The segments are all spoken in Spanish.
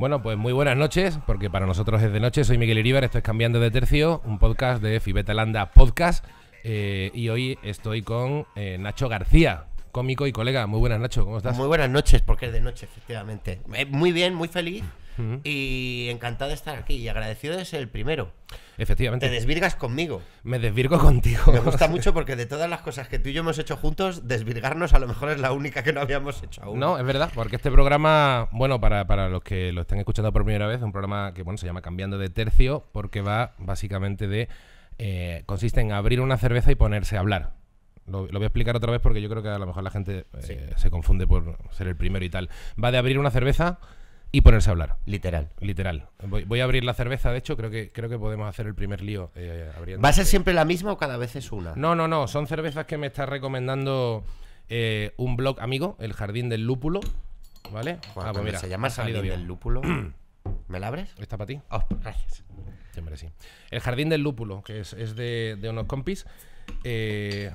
Bueno, pues muy buenas noches, porque para nosotros es de noche. Soy Miguel Iribar, estoy Cambiando de Tercio, un podcast de Landa Podcast. Eh, y hoy estoy con eh, Nacho García, cómico y colega. Muy buenas, Nacho, ¿cómo estás? Muy buenas noches, porque es de noche, efectivamente. Eh, muy bien, muy feliz y encantado de estar aquí y agradecido de ser el primero. Efectivamente. Te desvirgas conmigo. Me desvirgo contigo. Me gusta mucho porque de todas las cosas que tú y yo hemos hecho juntos, desvirgarnos a lo mejor es la única que no habíamos hecho aún. No, es verdad, porque este programa, bueno, para, los que lo estén escuchando por primera vez, es un programa que, bueno, se llama Cambiando de Tercio, porque va básicamente de... Eh, consiste en abrir una cerveza y ponerse a hablar. Lo, voy a explicar otra vez porque yo creo que a lo mejor la gente eh, se confunde por ser el primero y tal. Va de abrir una cerveza, y ponerse a hablar. Literal. Literal. Voy, a abrir la cerveza, de hecho, creo que, creo que podemos hacer el primer lío eh, abriendo. ¿Va a ser siempre la misma o cada vez es una? No, no, no. Son cervezas que me está recomendando eh, un blog amigo, El Jardín del Lúpulo. ¿Vale? Ah, pues se llama Jardín del Lúpulo. ¿Me la abres? Está para ti. Oh, gracias. Siempre sí. El Jardín del Lúpulo, que es, de, de, unos compis. Eh,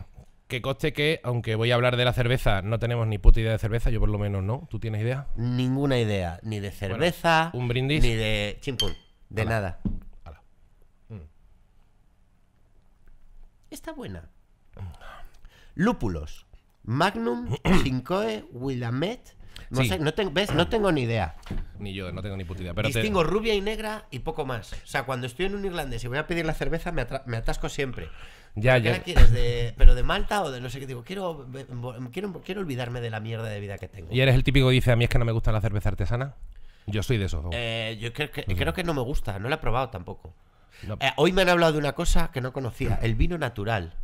que coste que, aunque voy a hablar de la cerveza, no tenemos ni puta idea de cerveza, yo por lo menos no. ¿Tú tienes idea? Ninguna idea, ni de cerveza, un brindis, ni de chimpul, de nada. Mm. Está buena. Lúpulos. Magnum, Cincoe, Willamette, no no, no tengo ni idea. Ni yo, no tengo ni puta idea. Pero Distingo rubia y negra y poco más. O sea, cuando estoy en un irlandés y voy a pedir la cerveza, me, me atasco siempre. Ya, ya. ¿Pero de Malta o de no sé qué? Digo, quiero, quiero, olvidarme de la mierda de vida que tengo. ¿Y eres el típico que dice, a mí es que no me gusta la cerveza artesana? Yo soy de esos. Eh, yo creo que, no me gusta, no la he probado tampoco. Eh, hoy me han hablado de una cosa que no conocía, el vino natural.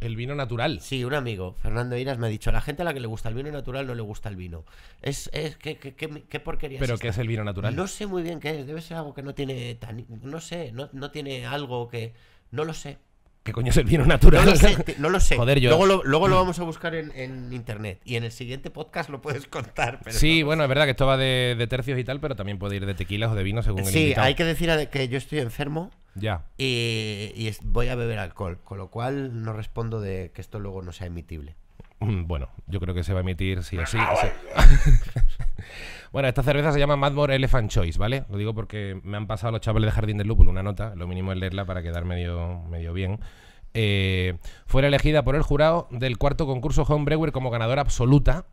El vino natural. Sí, un amigo, Fernando Iras, me ha dicho, la gente a la que le gusta el vino natural no le gusta el vino. Es, es que, qué porquería. Pero ¿qué es el vino natural? No sé muy bien qué es, debe ser algo que no tiene tan, no sé, no, tiene algo que, no lo sé. ¿Qué coño es el vino natural? No lo sé. no lo sé. Joder, yo... luego, lo, vamos a buscar en, internet. Y en el siguiente podcast lo puedes contar. sí, bueno, es verdad que esto va de, tercios y tal, pero también puede ir de tequilas o de vino según el Sí, hay que decir que yo estoy enfermo ya. Y, voy a beber alcohol, con lo cual no respondo de que esto luego no sea emitible. Mm, bueno, yo creo que se va a emitir sí o bueno, esta cerveza se llama Madmore Elephant Choice, ¿vale? Lo digo porque me han pasado los chavales de Jardín del Lúpulo una nota, lo mínimo es leerla para quedar medio, medio bien. Eh, fue elegida por el jurado del cuarto concurso Homebrewer como ganadora absoluta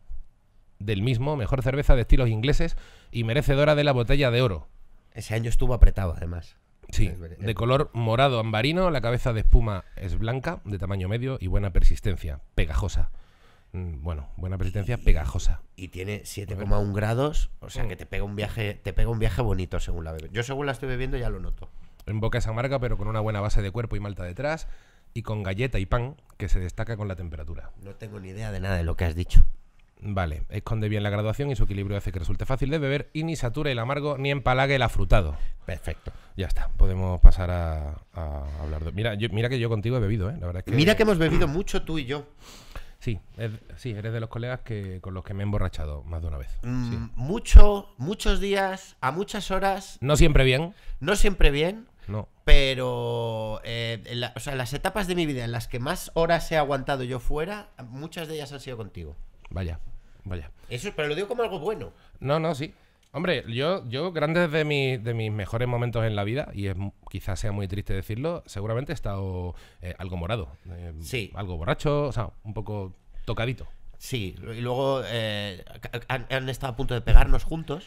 del mismo, mejor cerveza de estilos ingleses y merecedora de la botella de oro. Ese año estuvo apretado, además. Sí, de color morado ambarino, la cabeza de espuma es blanca, de tamaño medio y buena persistencia, pegajosa. Mm, bueno, buena persistencia, pegajosa. Y tiene 7,1 grados, o sea mm. que te pega un viaje, te pega un viaje bonito según la bebé. Yo según la estoy bebiendo ya lo noto. En boca esa marca, pero con una buena base de cuerpo y malta detrás, y con galleta y pan, que se destaca con la temperatura. No tengo ni idea de nada de lo que has dicho. Vale, esconde bien la graduación y su equilibrio hace que resulte fácil de beber y ni satura el amargo ni empalague el afrutado. Perfecto. Ya está, podemos pasar a, hablar de... Mira, mira que yo contigo he bebido, ¿eh? Mira que hemos bebido mucho tú y yo. Sí, sí, eres de los colegas que, con los que me he emborrachado más de una vez. Mm, mucho, muchos días, a muchas horas. No siempre bien. No siempre bien. No. Pero eh, o sea, las etapas de mi vida en las que más horas he aguantado yo fuera, muchas de ellas han sido contigo. Vaya, vaya. Eso, pero lo digo como algo bueno. No, no, sí. Hombre, yo, yo grandes de, mi, de mis mejores momentos en la vida, y quizás sea muy triste decirlo, seguramente he estado eh, algo morado. Eh, sí. Algo borracho, o sea, un poco tocadito. Sí, y luego eh, han, estado a punto de pegarnos juntos.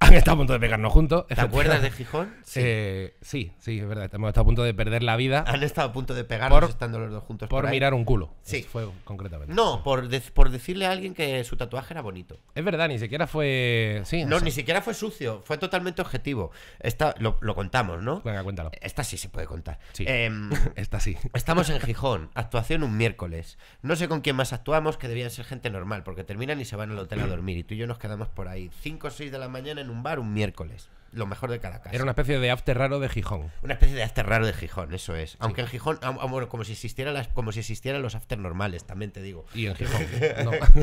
Han estado a punto de pegarnos juntos. ¿Te acuerdas de Gijón? Eh, sí. sí, es verdad. Estamos estado a punto de perder la vida. Han estado a punto de pegarnos estando los dos juntos. Por, mirar un culo. Sí. fue concretamente. No, por, decirle a alguien que su tatuaje era bonito. Es verdad, ni siquiera fue. no, ni siquiera fue sucio. Fue totalmente objetivo. Esta, lo, contamos, ¿no? Venga, cuéntalo. Esta sí se puede contar. Sí. Em, esta sí. Estamos en Gijón. Actuación un miércoles. No sé con quién más actuamos, que debían ser gente normal, porque terminan y se van al hotel a dormir. Y tú y yo nos quedamos por ahí. 5 o 6 de la mañana en un bar un miércoles. Lo mejor de cada casa. Era una especie de after raro de Gijón. Una especie de after raro de Gijón, eso es. Aunque en Gijón, como si existieran si existieran los after normales, también te digo. Y en Gijón,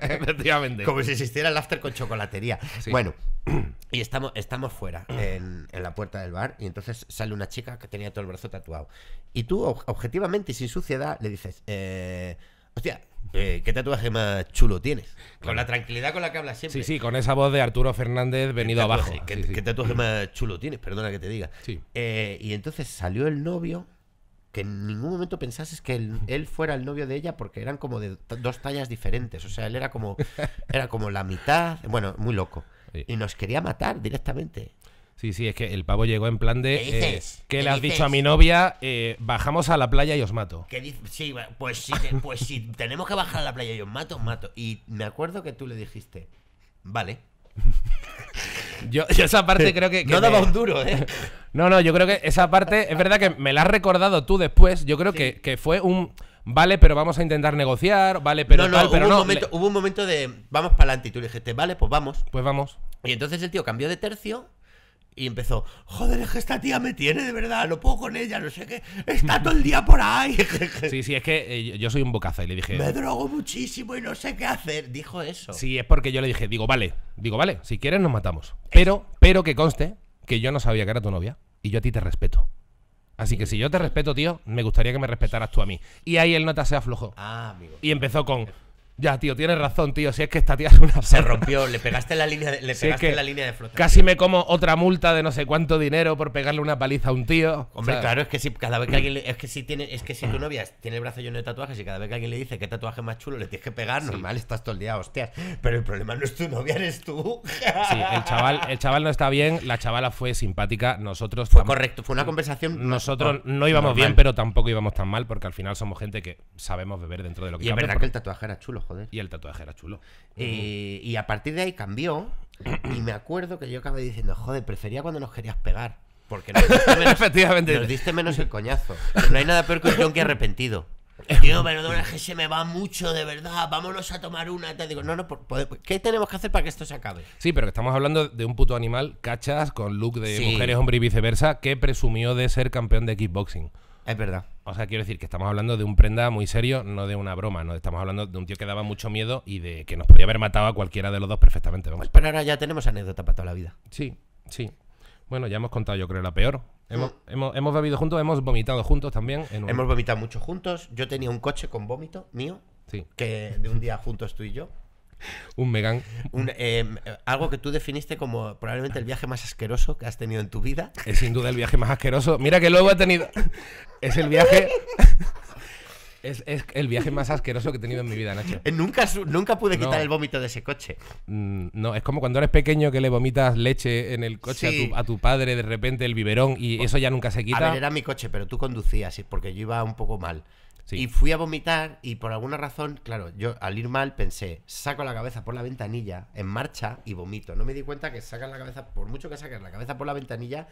Efectivamente. Como si existiera el after con chocolatería. Bueno, y estamos, estamos fuera, en, la puerta del bar, y entonces sale una chica que tenía todo el brazo tatuado. Y tú, objetivamente y sin suciedad, le dices, eh, hostia, eh, ¿Qué tatuaje más chulo tienes? Con la tranquilidad con la que hablas siempre. Sí, sí, con esa voz de Arturo Fernández venido abajo. ¿Qué, tatuaje más chulo tienes? Perdona que te diga. Eh, y entonces salió el novio, que en ningún momento pensases que él, fuera el novio de ella porque eran como de dos tallas diferentes. O sea, él era como, era como la mitad, bueno, muy loco. Y nos quería matar directamente. Sí, sí, es que el pavo llegó en plan de. que eh, le has dicho a mi novia, eh, bajamos a la playa y os mato. ¿Qué Sí, pues si, pues tenemos que bajar a la playa y os mato, os mato. Y me acuerdo que tú le dijiste, vale. yo, esa parte creo que. no daba un duro, ¿eh? No, no, yo creo que esa parte, es verdad que me la has recordado tú después. Yo creo que, fue un vale, pero vamos a intentar negociar, vale, pero no, no, pero hubo Un momento, Hubo un momento de vamos para adelante y tú le dijiste, vale, pues vamos. Pues vamos. Y entonces el tío cambió de tercio y empezó, joder, es que esta tía me tiene de verdad, lo puedo con ella, no sé qué, está todo el día por ahí. sí, sí, es que eh, yo soy un bocaza y le dije... Me drogo muchísimo y no sé qué hacer, dijo eso. Sí, es porque yo le dije, digo, vale, digo, vale, si quieres nos matamos. Pero, pero que conste que yo no sabía que era tu novia y yo a ti te respeto. Así que si yo te respeto, tío, me gustaría que me respetaras tú a mí. Y ahí el nota se aflojó. Ah, amigo. Y empezó con... Ya, tío, tienes razón, tío. Si es que esta tía es una. Se rompió, le pegaste la línea de, le pegaste la línea de Casi me como otra multa de no sé cuánto dinero por pegarle una paliza a un tío. Hombre, claro, es que si cada vez que alguien es que si tiene, es que si tu novia tiene el brazo lleno de tatuajes y cada vez que alguien le dice qué tatuaje más chulo le tienes que pegar, normal, estás todo el día, hostias. Pero el problema no es tu novia, eres tú. sí, el chaval, el chaval no está bien, la chavala fue simpática, nosotros Fue correcto, fue una conversación. Nosotros no, íbamos bien, pero tampoco íbamos tan mal, porque al final somos gente que sabemos beber dentro de lo que Y es verdad que el tatuaje era chulo, y el tatuaje era chulo. Eh, y a partir de ahí cambió. y me acuerdo que yo acabé diciendo, joder, prefería cuando nos querías pegar. Porque nos diste menos, diste menos el coñazo. No hay nada peor que un que arrepentido. Tío, perdona, es que se me va mucho, de verdad. Vámonos a tomar una. Te digo, no, no, ¿qué tenemos que hacer para que esto se acabe? Sí, pero estamos hablando de un puto animal, cachas, con look de mujeres, hombre y viceversa, que presumió de ser campeón de kickboxing. Es verdad. O sea, quiero decir que estamos hablando de un prenda muy serio, no de una broma, ¿no? Estamos hablando de un tío que daba mucho miedo y de que nos podía haber matado a cualquiera de los dos perfectamente. Vamos. Pues, pero ahora ya tenemos anécdota para toda la vida. Sí, sí. Bueno, ya hemos contado, yo creo, la peor. Hemos, mm. bebido juntos, hemos vomitado juntos también. Hemos vomitado mucho juntos. Yo tenía un coche con vómito mío. Sí. Que de un día juntos tú y yo. un Megan. Em, algo que tú definiste como probablemente el viaje más asqueroso que has tenido en tu vida. Es sin duda el viaje más asqueroso. Mira que luego he tenido. Es el viaje. Es, el viaje más asqueroso que he tenido en mi vida, Nacho. Eh, nunca, nunca pude quitar el vómito de ese coche. Mm, no, es como cuando eres pequeño que le vomitas leche en el coche a, tu, padre, de repente el biberón, y eso ya nunca se quita. era mi coche, pero tú conducías, porque yo iba un poco mal. Y fui a vomitar y por alguna razón, claro, yo al ir mal pensé, saco la cabeza por la ventanilla, en marcha y vomito. No me di cuenta que sacas la cabeza, por mucho que saques la cabeza por la ventanilla,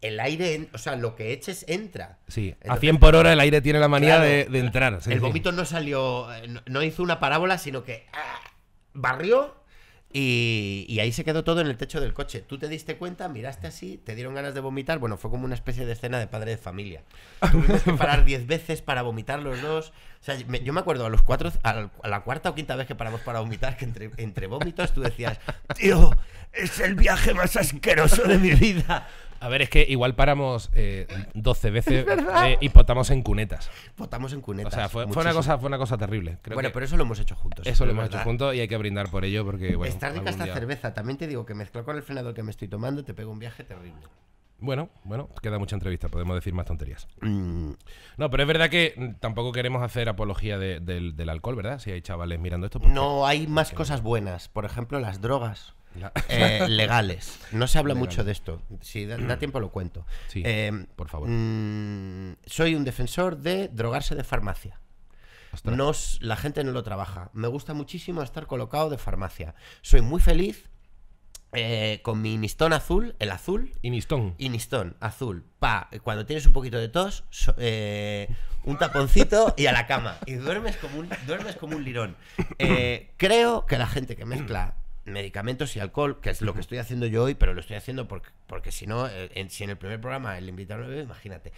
el aire, o sea, lo que eches entra. Sí, a 100 por hora el aire tiene la manía de, entrar. el vomito no salió, eh, no, hizo una parábola, sino que ah, barrió y, ahí se quedó todo en el techo del coche. Tú te diste cuenta, miraste así, te dieron ganas de vomitar. Bueno, fue como una especie de escena de padre de familia. Tuvimos que parar 10 veces para vomitar los dos. O sea, yo me acuerdo a los cuatro, a la, cuarta o quinta vez que paramos para vomitar, que entre, entre vómitos tú decías, tío, es el viaje más asqueroso de mi vida. A ver, es que igual paramos 12 eh, veces eh, y potamos en cunetas. Potamos en cunetas. O sea, fue, una, cosa, fue una cosa terrible. bueno, pero eso lo hemos hecho juntos. Eso lo hemos hecho juntos y hay que brindar por ello porque, bueno. Está rica esta cerveza. También te digo que mezclar con el frenado que me estoy tomando te pego un viaje terrible. Bueno, bueno, queda mucha entrevista, podemos decir más tonterías. Mm. No, pero es verdad que tampoco queremos hacer apología del, alcohol, ¿verdad? Si hay chavales mirando esto. no, hay más cosas buenas. Por ejemplo, las drogas. Eh, legales. No se habla mucho de esto. Si da, tiempo lo cuento. Eh, por favor. Mm, soy un defensor de drogarse de farmacia. nos la gente no lo trabaja. Me gusta muchísimo estar colocado de farmacia. Soy muy feliz eh, con mi Inistón azul, el azul. Inistón. Inistón, azul. Pa, cuando tienes un poquito de tos, un taponcito y a la cama. Y duermes como un, como un lirón. creo que la gente que mezcla medicamentos y alcohol, que es lo que estoy haciendo yo hoy, pero lo estoy haciendo porque, si no, eh, si en el primer programa el invitado no bebe, imagínate.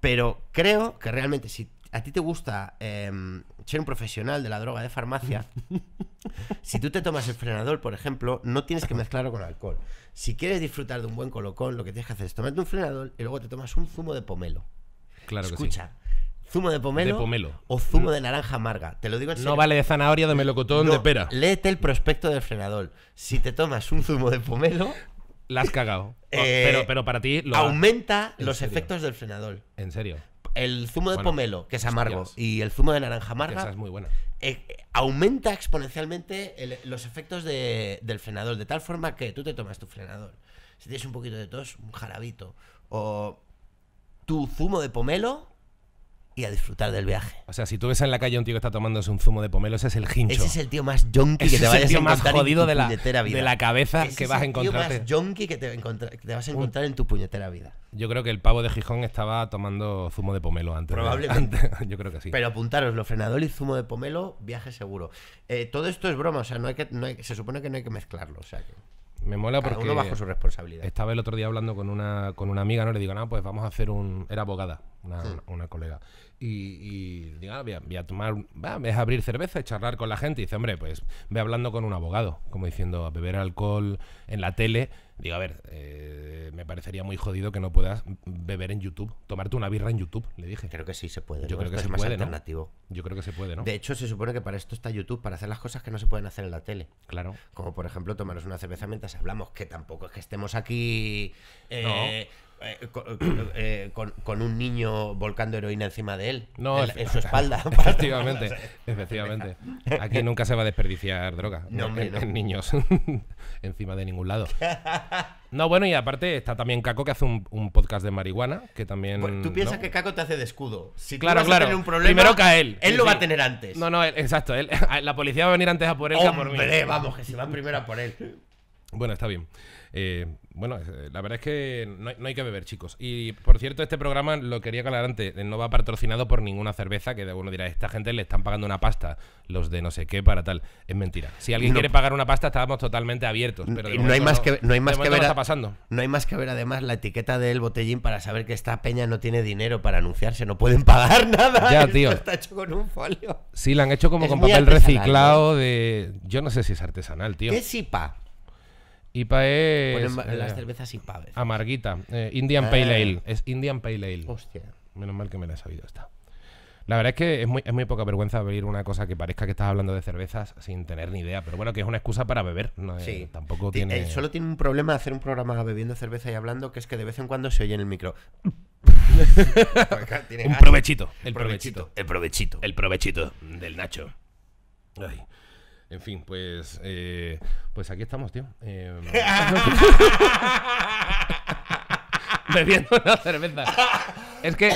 Pero creo que realmente si a ti te gusta em, ser un profesional de la droga de farmacia, si tú te tomas el frenador, por ejemplo, no tienes que mezclarlo con alcohol. Si quieres disfrutar de un buen colocón, lo que tienes que hacer es tomarte un frenador y luego te tomas un zumo de pomelo. Claro Escucha, que sí zumo de pomelo, o zumo de naranja amarga. Te lo digo en serio. No vale de zanahoria, de melocotón, de pera. Léete el prospecto del frenador. Si te tomas un zumo de pomelo. La has cagado. Eh, oh, pero, pero para ti. Lo aumenta los efectos del frenador. En serio. El zumo de pomelo, que es amargo, y el zumo de naranja amarga. es muy buena. Eh, aumenta exponencialmente los efectos del frenador. De tal forma que tú te tomas tu frenador. Si tienes un poquito de tos, un jarabito. O tu zumo de pomelo y a disfrutar del viaje. O sea, si tú ves en la calle un tío que está tomándose un zumo de pomelo, ese es el hincho. Ese es el tío más junkie que te vayas a encontrar. en tu de, la, de la, cabeza que vas a encontrar. el tío más que te, vas a encontrar en tu puñetera vida. Yo creo que el pavo de Gijón estaba tomando zumo de pomelo antes. Probablemente. yo creo que sí. Pero apuntaros, lo frenador y zumo de pomelo, viaje seguro. Eh, todo esto es broma, o sea, no hay que, no hay, se supone que no hay que mezclarlo, o sea que... Me mola porque. Uno bajo su responsabilidad. Estaba el otro día hablando con una, con una amiga, ¿no? Le digo, nada, pues vamos a hacer un. Era abogada, una, hmm. una colega y, y digo, ah, voy, a, tomar, va, abrir cerveza y charlar con la gente. Y dice, hombre, pues ve hablando con un abogado, como diciendo, a beber alcohol en la tele. Digo, a ver, eh, me parecería muy jodido que no puedas beber en YouTube, tomarte una birra en YouTube, le dije. Creo que sí se puede. Yo creo que es se más puede, alternativo. Yo creo que se puede, ¿no? De hecho, se supone que para esto está YouTube, para hacer las cosas que no se pueden hacer en la tele. Claro. Como por ejemplo tomarnos una cerveza mientras hablamos, que tampoco es que estemos aquí. Eh, no eh, eh, eh, con, un niño volcando heroína encima de él, en, su espalda. efectivamente, efectivamente. Aquí nunca se va a desperdiciar droga en, niños encima de ningún lado. No, bueno, y aparte está también Caco que hace un, podcast de marihuana, que también... Pues, tú piensas que Caco te hace de escudo. Si tú claro, claro. un problema, Primero cae él. Él lo va a tener antes. No, no, exacto. la policía va a venir antes a por él vamos, que si van primero a por él. Bueno, está bien. Eh, bueno, eh, la verdad es que no hay, que beber, chicos. Y por cierto, este programa lo quería aclarar antes. Eh, no va patrocinado por ninguna cerveza que uno dirá, esta gente le están pagando una pasta, los de no sé qué, para tal. Es mentira. Si alguien quiere pagar una pasta, estábamos totalmente abiertos. Pero no, hay más que, no hay más que ver. pasando. No hay más que ver, además, la etiqueta del botellín para saber que esta peña no tiene dinero para anunciarse. No pueden pagar nada. Ya, tío. Está hecho con un folio. Sí, la han hecho como con papel reciclado. de Yo no sé si es artesanal, tío. ¿Qué sipa? IPA es. Eh, las cervezas IPA. Amarguita. Eh, Indian ah. Pale Ale. Es Indian Pale Ale. Hostia. Menos mal que me la he sabido esta. La verdad es que es muy, poca vergüenza abrir una cosa que parezca que estás hablando de cervezas sin tener ni idea, pero bueno, que es una excusa para beber. sí. tampoco tiene. solo tiene un problema hacer un programa bebiendo cerveza y hablando, que es que de vez en cuando se oye en el micro. un provechito el, provechito. el provechito. El provechito. del Nacho. Ay. En fin, pues, eh, pues aquí estamos, tío. Eh, bebiendo una cerveza. Es que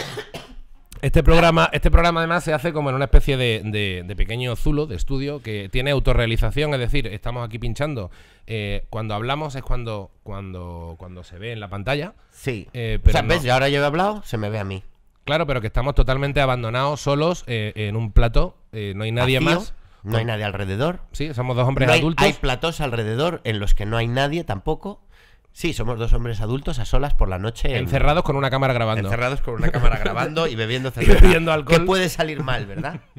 este programa, este programa además se hace como en una especie de, pequeño zulo de estudio que tiene autorrealización, es decir, estamos aquí pinchando. Eh, cuando hablamos es cuando, cuando, cuando se ve en la pantalla. Sí. o ahora yo he hablado, se me ve a mí. Claro, pero que estamos totalmente abandonados, solos, en un plato, no hay nadie más no, hay nadie alrededor. Sí, somos dos hombres adultos. Hay platos alrededor en los que no hay nadie tampoco. Sí, somos dos hombres adultos a solas por la noche. Encerrados con una cámara grabando. Encerrados con una cámara grabando y bebiendo alcohol. Que puede salir mal, ¿verdad?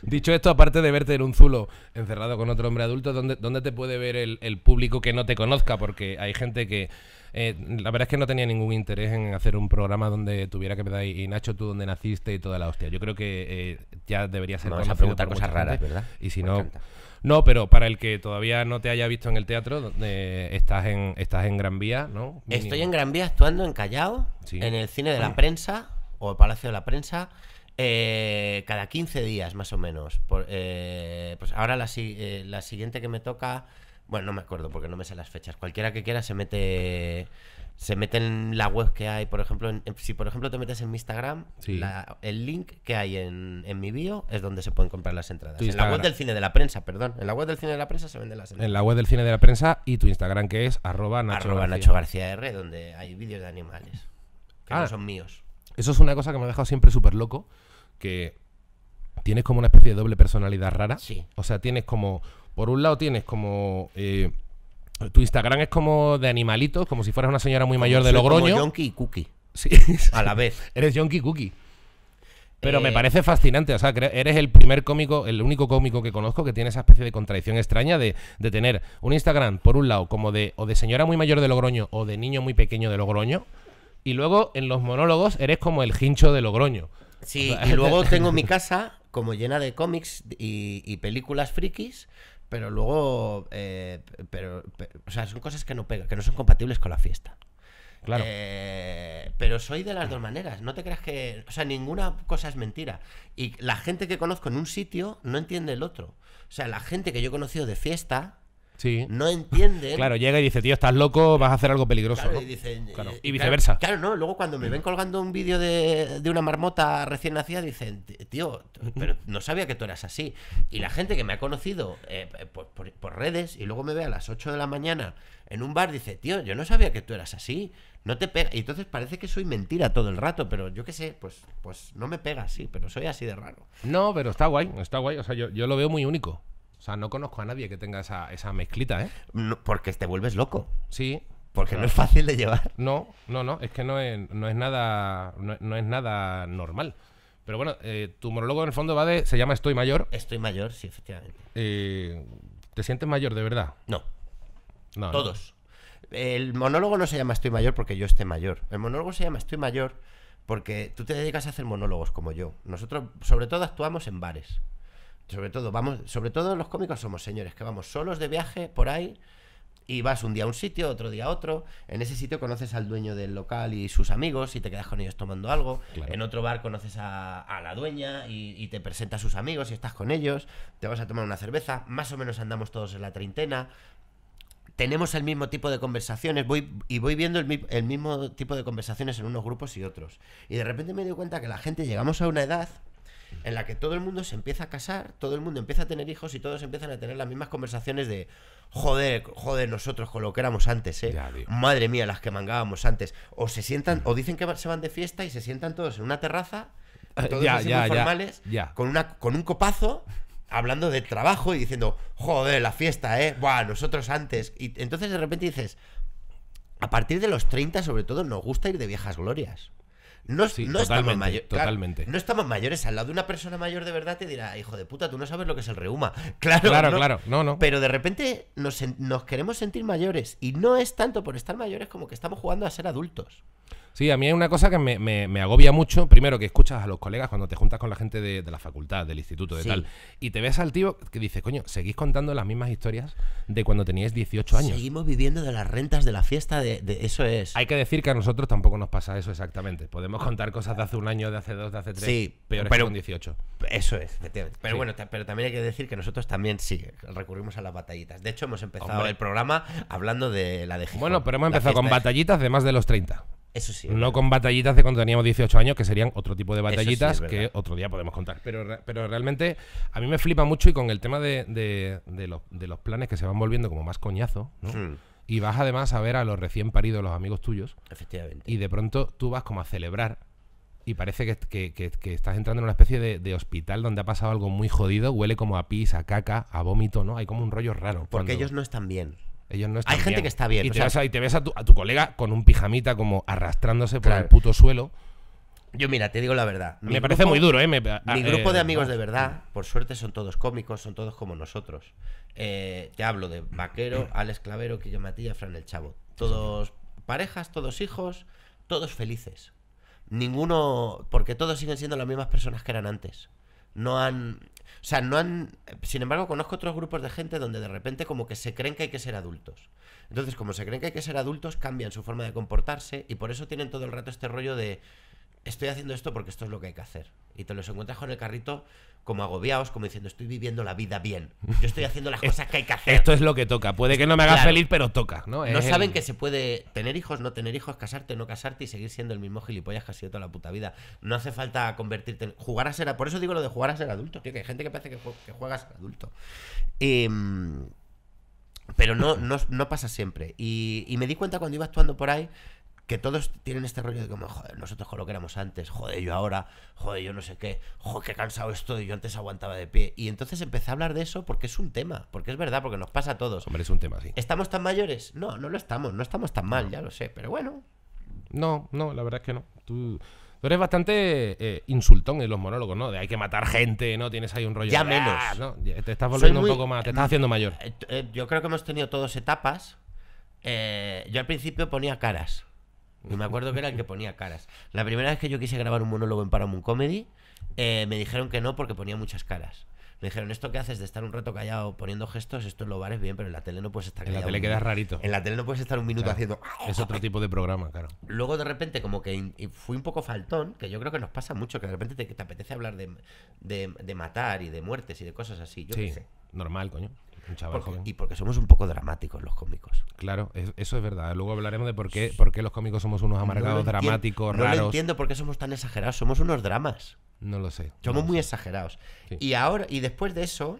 Dicho esto, aparte de verte en un zulo encerrado con otro hombre adulto, ¿dónde, te puede ver el, público que no te conozca? Porque hay gente que eh, la verdad es que no tenía ningún interés en hacer un programa donde tuviera que pedir y Nacho, tú donde naciste y toda la hostia. Yo creo que eh, ya debería ser. Vamos a preguntar cosas raras, ¿verdad? Y si no. No, pero para el que todavía no te haya visto en el teatro, estás, en, estás en Gran Vía, ¿no? Estoy en Gran Vía actuando en Callao, en el cine de la prensa o el Palacio de la Prensa. Eh, cada 15 días más o menos. pues ahora la siguiente que me toca bueno, no me acuerdo porque no me sé las fechas. Cualquiera que quiera se mete se mete en la web que hay, por ejemplo, si por ejemplo te metes en mi Instagram, el link que hay en, mi bio es donde se pueden comprar las entradas. en la web del cine de la prensa, perdón. En la web del cine de la prensa se venden las entradas. En la web del cine de la prensa y tu Instagram que es arroba Nacho, García. R, donde hay vídeos de animales. Que no ah. son míos. Eso es una cosa que me ha dejado siempre súper loco, que tienes como una especie de doble personalidad rara. Sí. O sea, tienes como por un lado tienes como... Eh, tu Instagram es como de animalitos, como si fueras una señora muy mayor de Logroño. Como y Cookie. Sí. A la vez. Eres Yonki Cookie. Pero me eh, parece fascinante, o sea, eres el primer cómico, el único cómico que conozco que tiene esa especie de contradicción extraña de, tener un Instagram, por un lado, como de o de señora muy mayor de Logroño o de niño muy pequeño de Logroño, y luego en los monólogos eres como el hincho de Logroño. Sí, y luego tengo mi casa como llena de cómics y, y películas frikis, pero luego, eh, pero, o sea, son cosas que no pegan, que no son compatibles con la fiesta. Claro. Eh, pero soy de las dos maneras. No te creas que. O sea, ninguna cosa es mentira. Y la gente que conozco en un sitio no entiende el otro. O sea, la gente que yo he conocido de fiesta no entiende Claro, llega y dice, tío, estás loco, vas a hacer algo peligroso. y, eh, viceversa. Claro, no. Luego cuando me ven colgando un vídeo de, una marmota recién nacida, dicen, tío, pero no sabía que tú eras así. Y la gente que me ha conocido eh, pues, por, redes y luego me ve a las 8 de la mañana en un bar, dice, tío, yo no sabía que tú eras así. No te pega. Y entonces parece que soy mentira todo el rato, pero yo qué sé, pues, pues no me pega así, pero soy así de raro. No, pero está guay, está guay. O sea, yo lo veo muy único. O sea, no conozco a nadie que tenga esa, esa mezclita, ¿eh? porque te vuelves loco. Sí. Porque no es fácil de llevar. No, no, no. Es que no es, no es nada. No, es nada normal. Pero bueno, eh, tu monólogo en el fondo va de. se llama Estoy mayor. Estoy mayor, sí, efectivamente. Eh, ¿Te sientes mayor de verdad? No. Todos. El monólogo no se llama Estoy mayor porque yo esté mayor. El monólogo se llama Estoy mayor porque tú te dedicas a hacer monólogos como yo. Nosotros, sobre todo, actuamos en bares sobre todo, vamos, sobre todo los cómicos somos señores que vamos solos de viaje por ahí y vas un día a un sitio, otro día a otro. En ese sitio conoces al dueño del local y sus amigos y te quedas con ellos tomando algo. En otro bar conoces a, la dueña y, te presenta a sus amigos y estás con ellos. Te vas a tomar una cerveza. Más o menos andamos todos en la treintena. Tenemos el mismo tipo de conversaciones voy, y voy viendo el, el mismo tipo de conversaciones en unos grupos y otros. Y de repente me doy cuenta que la gente llegamos a una edad en la que todo el mundo se empieza a casar, todo el mundo empieza a tener hijos y todos empiezan a tener las mismas conversaciones de joder, joder, nosotros con lo que éramos antes, ¿eh? Madre mía, las que mangábamos antes. O se sientan, o dicen que se van de fiesta y se sientan todos en una terraza, ah, todos ya, formales, Con, una, con un copazo, hablando de trabajo y diciendo, joder, la fiesta, eh. Buah, nosotros antes. Y entonces de repente dices, a partir de los 30, sobre todo, nos gusta ir de viejas glorias. No, estamos no estamos mayores. Al lado de una persona mayor de verdad te dirá, hijo de puta, tú no sabes lo que es el reuma. Claro, claro, claro. No, no. Pero de repente nos, nos queremos sentir mayores. Y no es tanto por estar mayores como que estamos jugando a ser adultos. Sí, a mí hay una cosa que me, agobia mucho. Primero, que escuchas a los colegas cuando te juntas con la gente de, la facultad, del instituto, de tal. Y te ves al tío que dice, coño, seguís contando las mismas historias de cuando teníais 18 años. Seguimos viviendo de las rentas de la fiesta, de, eso es. Hay que decir que a nosotros tampoco nos pasa eso exactamente. Podemos contar cosas de hace un año, de hace dos, de hace tres, pero, un con 18. Eso es, Pero bueno, pero también hay que decir que nosotros también sí recurrimos a las batallitas. De hecho, hemos empezado el programa hablando de la de Bueno, pero hemos empezado con batallitas de más de los 30. Eso sí. No con batallitas de cuando teníamos 18 años, que serían otro tipo de batallitas que otro día podemos contar. Pero, pero realmente a mí me flipa mucho y con el tema de, los, planes que se van volviendo como más coñazo, ¿no? Hmm. Y vas además a ver a los recién paridos, los amigos tuyos. Efectivamente. Y de pronto tú vas como a celebrar y parece que, estás entrando en una especie de, hospital donde ha pasado algo muy jodido, huele como a pis, a caca, a vómito, ¿no? Hay como un rollo raro. Porque ellos no están bien no Hay gente que está bien. Y te, ves a tu, colega con un pijamita como arrastrándose por el puto suelo. Yo mira, te digo la verdad. Me parece muy duro, ¿eh? mi grupo eh, de amigos de verdad, por suerte son todos cómicos, son todos como nosotros. Eh, te hablo de Vaquero, Alex Clavero, Quillo Matilla, Fran el Chavo. Todos parejas, todos hijos, todos felices. Ninguno, porque todos siguen siendo las mismas personas que eran antes no han... O sea, no han... Sin embargo, conozco otros grupos de gente donde de repente como que se creen que hay que ser adultos. Entonces, como se creen que hay que ser adultos, cambian su forma de comportarse y por eso tienen todo el rato este rollo de estoy haciendo esto porque esto es lo que hay que hacer. Y te los encuentras con el carrito como agobiados, como diciendo, estoy viviendo la vida bien. Yo estoy haciendo las cosas que hay que hacer. Esto es lo que toca. Puede que no me haga feliz, pero toca. No, saben que se puede tener hijos, no tener hijos, casarte, no casarte y seguir siendo el mismo gilipollas que has sido toda la puta vida. No hace falta convertirte en... Jugar a ser... Por eso digo lo de jugar a ser adulto, que hay gente que parece que, juegas adulto. Em, pero no, no, pasa siempre. Y, y me di cuenta cuando iba actuando por ahí que todos tienen este rollo de como, joder, nosotros con lo que éramos antes, joder, yo ahora, joder, yo no sé qué, joder, qué cansado estoy, yo antes aguantaba de pie. Y entonces empecé a hablar de eso porque es un tema, porque es verdad, porque nos pasa a todos. Hombre, es un tema, sí. ¿Estamos tan mayores? No, no lo estamos, no estamos tan mal, ya lo sé, pero bueno. No, no, la verdad es que no. Tú... eres bastante eh, insultón en los monólogos, ¿no? De hay que matar gente, ¿no? Tienes ahí un rollo. Ya menos. Ah, ¿no? Te estás volviendo un poco más, te estás haciendo mayor. Eh, eh, yo creo que hemos tenido todos etapas. yo al principio ponía caras. Y me acuerdo que era el que ponía caras. La primera vez que yo quise grabar un monólogo en Paramount Comedy, eh, me dijeron que no porque ponía muchas caras. Me dijeron, esto que haces de estar un rato callado poniendo gestos, esto en los bares bien, pero en la tele no puedes estar callado. En la tele quedas rarito. En la tele no puedes estar un minuto haciendo... Es otro tipo de programa, claro. Luego de repente como que fui un poco faltón, que yo creo que nos pasa mucho, que de repente te, te apetece hablar de, de, matar y de muertes y de cosas así. sí, normal, coño. Y porque somos un poco dramáticos los cómicos. Claro, eso es verdad. Luego hablaremos de por qué, por qué los cómicos somos unos amargados, dramáticos, raros. No entiendo por qué somos tan exagerados. Somos unos dramas. No lo sé. Somos muy exagerados. Y ahora, y después de eso,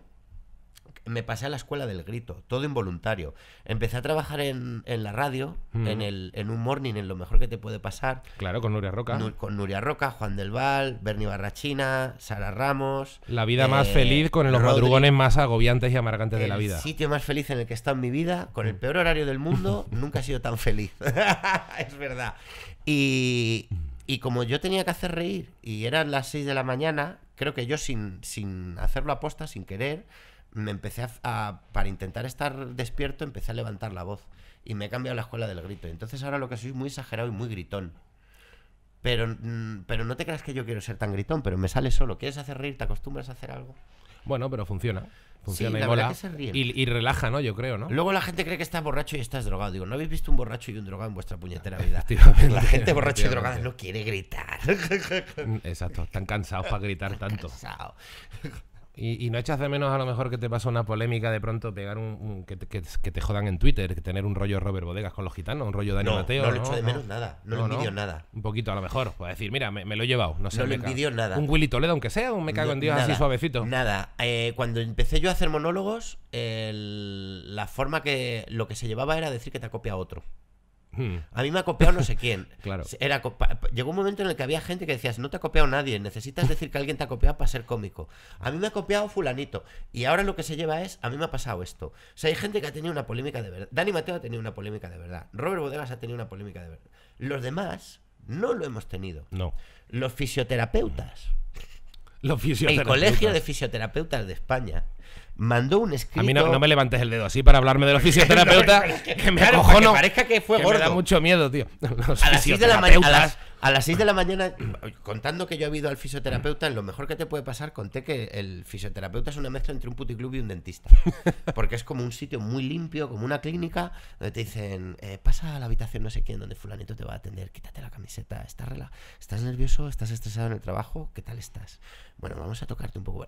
me pasé a la escuela del grito, todo involuntario. Empecé a trabajar en, en la radio, en, el, en un morning, en lo mejor que te puede pasar. Claro, con Nuria Roca. con Nuria Roca, Juan del Val, Berni Barrachina, Sara Ramos. La vida más eh, feliz con los madrugones más agobiantes y amargantes de la vida. El sitio más feliz en el que he estado en mi vida, con el mm. peor horario del mundo, nunca he sido tan feliz. es verdad. Y, y como yo tenía que hacer reír y eran las 6 de la mañana, creo que yo sin, sin hacerlo aposta, sin querer, me empecé a, para intentar estar despierto, empecé a levantar la voz. Y me he cambiado la escuela del grito. Entonces ahora lo que soy muy exagerado y muy gritón. Pero, mm, pero no te creas que yo quiero ser tan gritón, pero me sale solo. ¿Quieres hacer reír? ¿Te acostumbras a hacer algo? Bueno, pero funciona. Funciona y y, relaja, ¿no? Yo creo, ¿no? Luego la gente cree que estás borracho y estás drogado. Digo, ¿no habéis visto un borracho y un drogado en vuestra puñetera vida? la gente borracho y drogada no quiere gritar. Mm, exacto, están cansados para gritar tanto. cansados y, no echas de menos a lo mejor que te pasa una polémica de pronto pegar un, que, te, jodan en Twitter, que tener un rollo Robert Bodegas con los gitanos, un rollo Daniel Mateo. No, no lo echo de menos nada, no, lo envidio nada. Un poquito a lo mejor, pues decir, mira, me, lo he llevado, no sé. lo envidio nada. Un Willy Toledo, aunque sea, un me cago en Dios así suavecito. Nada, eh, cuando empecé yo a hacer monólogos, la forma que lo que se llevaba era decir que te acopia otro. Hmm. A mí me ha copiado no sé quién. claro. Era Llegó un momento en el que había gente que decías, no te ha copiado nadie, necesitas decir que alguien te ha copiado para ser cómico. Ah. A mí me ha copiado fulanito. Y ahora lo que se lleva es, a mí me ha pasado esto. O sea, hay gente que ha tenido una polémica de verdad. Dani Mateo ha tenido una polémica de verdad. Robert Bodegas ha tenido una polémica de verdad. Los demás no lo hemos tenido. No. Los fisioterapeutas. Los fisioterapeutas. El Colegio de Fisioterapeutas de España mandó un escrito. A mí no, me levantes el dedo así para hablarme de los fisioterapeutas. que me que fue gordo. Me da mucho miedo, tío. a, las 6 de la mañana, contando que yo he ido al fisioterapeuta, en lo mejor que te puede pasar, conté que el fisioterapeuta es una mezcla entre un puticlub y un dentista. Porque es como un sitio muy limpio, como una clínica, donde te dicen, eh, pasa a la habitación no sé quién, donde fulanito te va a atender, quítate la camiseta, estás, rela ¿estás nervioso, estás estresado en el trabajo, ¿qué tal estás? Bueno, vamos a tocarte un poco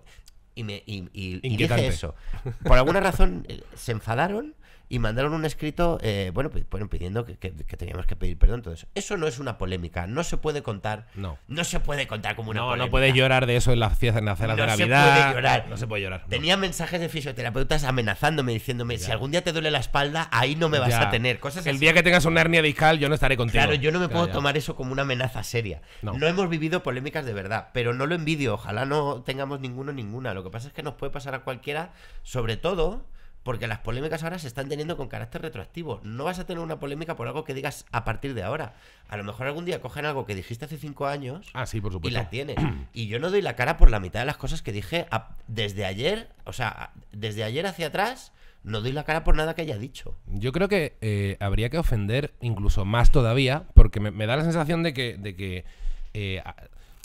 y, me, y, eso. Por alguna razón eh, se enfadaron y mandaron un escrito, eh, bueno, bueno, pidiendo que, teníamos que pedir perdón. Entonces, eso no es una polémica, no se puede contar. No. No se puede contar como una no, polémica. No, puedes llorar de eso en las fiestas en la cena de Navidad. Se puede llorar. No se puede llorar. Tenía mensajes de fisioterapeutas amenazándome, diciéndome, si algún día te duele la espalda, ahí no me vas a tener. Cosas El día que tengas una hernia discal, yo no estaré contigo. Claro, yo no me puedo tomar eso como una amenaza seria. No. no hemos vivido polémicas de verdad, pero no lo envidio. Ojalá no tengamos ninguno ninguna. Lo que pasa es que nos puede pasar a cualquiera, sobre todo porque las polémicas ahora se están teniendo con carácter retroactivo. No vas a tener una polémica por algo que digas a partir de ahora. A lo mejor algún día cogen algo que dijiste hace cinco años ah, sí, por supuesto. y la tienes. y yo no doy la cara por la mitad de las cosas que dije desde ayer, o sea, desde ayer hacia atrás, no doy la cara por nada que haya dicho. Yo creo que eh, habría que ofender incluso más todavía, porque me, da la sensación de que, de que eh,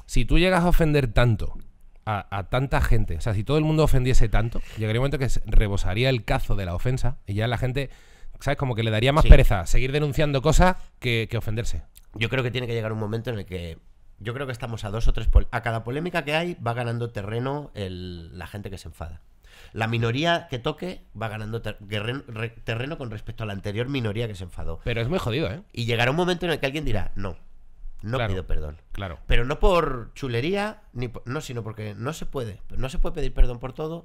si tú llegas a ofender tanto a, tanta gente. O sea, si todo el mundo ofendiese tanto, llegaría un momento que rebosaría el cazo de la ofensa y ya la gente, ¿sabes? Como que le daría más pereza seguir denunciando cosas que, ofenderse. Yo creo que tiene que llegar un momento en el que. Yo creo que estamos a dos o tres. A cada polémica que hay va ganando terreno la gente que se enfada. La minoría que toque va ganando terreno con respecto a la anterior minoría que se enfadó. Pero es muy jodido, ¿eh? Y llegará un momento en el que alguien dirá, no, no pido perdón. Claro. Pero no por chulería, ni no, sino porque no se puede. No se puede pedir perdón por todo.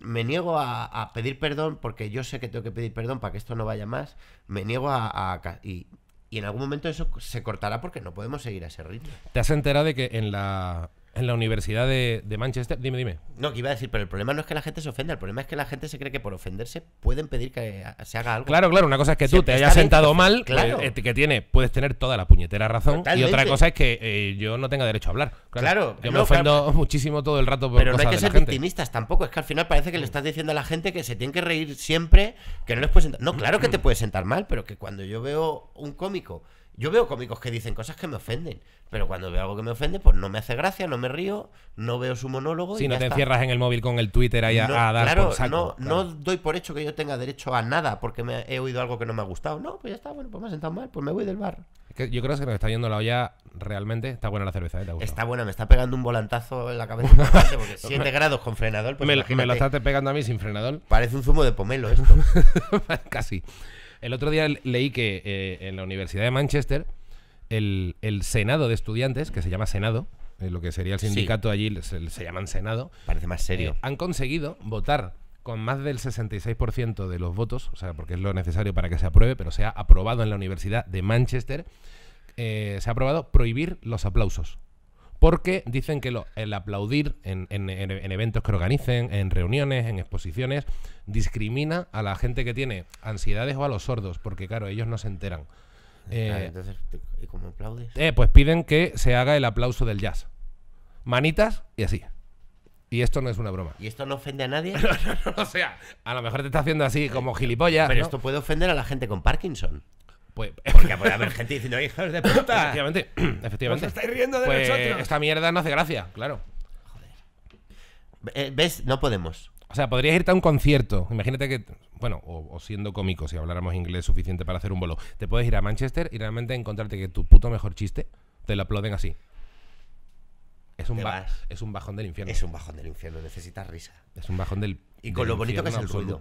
Me niego a, pedir perdón porque yo sé que tengo que pedir perdón para que esto no vaya más. Me niego a. y, y, en algún momento eso se cortará porque no podemos seguir a ese ritmo. ¿Te has enterado de que en la, en la Universidad de, Manchester. Dime, dime. No, que iba a decir, pero el problema no es que la gente se ofenda, el problema es que la gente se cree que por ofenderse pueden pedir que se haga algo. Claro, claro, una cosa es que tú te hayas sentado mal, eh, eh, que tiene, puedes tener toda la puñetera razón, y otra cosa es que eh, yo no tenga derecho a hablar. Claro, claro yo me ofendo muchísimo todo el rato Pero no hay que ser victimistas tampoco, es que al final parece que le estás diciendo a la gente que se tienen que reír siempre, que no les puedes sentar. No, claro que te puedes sentar mal, pero que cuando yo veo un cómico yo veo cómicos que dicen cosas que me ofenden, pero cuando veo algo que me ofende, pues no me hace gracia, no me río, no veo su monólogo. Si no te encierras en el móvil con el Twitter ahí a, dar claro, no, no doy por hecho que yo tenga derecho a nada porque me he oído algo que no me ha gustado. No, pues ya está, bueno, pues me ha sentado mal, pues me voy del bar. que yo creo que nos está yendo la olla realmente. Está buena la cerveza, ¿eh? está buena, me está pegando un volantazo en la cabeza porque 7 grados con frenador. Pues me, me, lo estás pegando a mí sin frenador. Parece un zumo de pomelo esto. Casi. El otro día leí que eh, en la Universidad de Manchester, el, Senado de Estudiantes, que se llama Senado, eh, lo que sería el sindicato allí, se, llaman Senado. Parece más serio. Eh, han conseguido votar con más del 66% de los votos, o sea, porque es lo necesario para que se apruebe, pero se ha aprobado en la Universidad de Manchester, se ha aprobado prohibir los aplausos porque dicen que el aplaudir en, eventos que organicen, en reuniones, en exposiciones, discrimina a la gente que tiene ansiedades o a los sordos, porque claro, ellos no se enteran. Eh, entonces, ¿y cómo aplaudes? Eh, pues piden que se haga el aplauso del jazz. Manitas y así. Y esto no es una broma. ¿Y esto no ofende a nadie? o sea, a lo mejor te está haciendo así como gilipollas. Pero esto puede ofender a la gente con Parkinson. Pues, porque puede haber gente diciendo, hijos de puta. Efectivamente, efectivamente. Pues, esta mierda no hace gracia, claro. Joder. ¿Ves? No podemos. O sea, podrías irte a un concierto. Imagínate que, bueno, o, siendo cómico, si habláramos inglés suficiente para hacer un bolo, te puedes ir a Manchester y realmente encontrarte que tu puto mejor chiste te lo aplauden así. Es un, es un bajón del infierno. Es un bajón del infierno, necesitas risa. Es un bajón del. Y con lo bonito que es el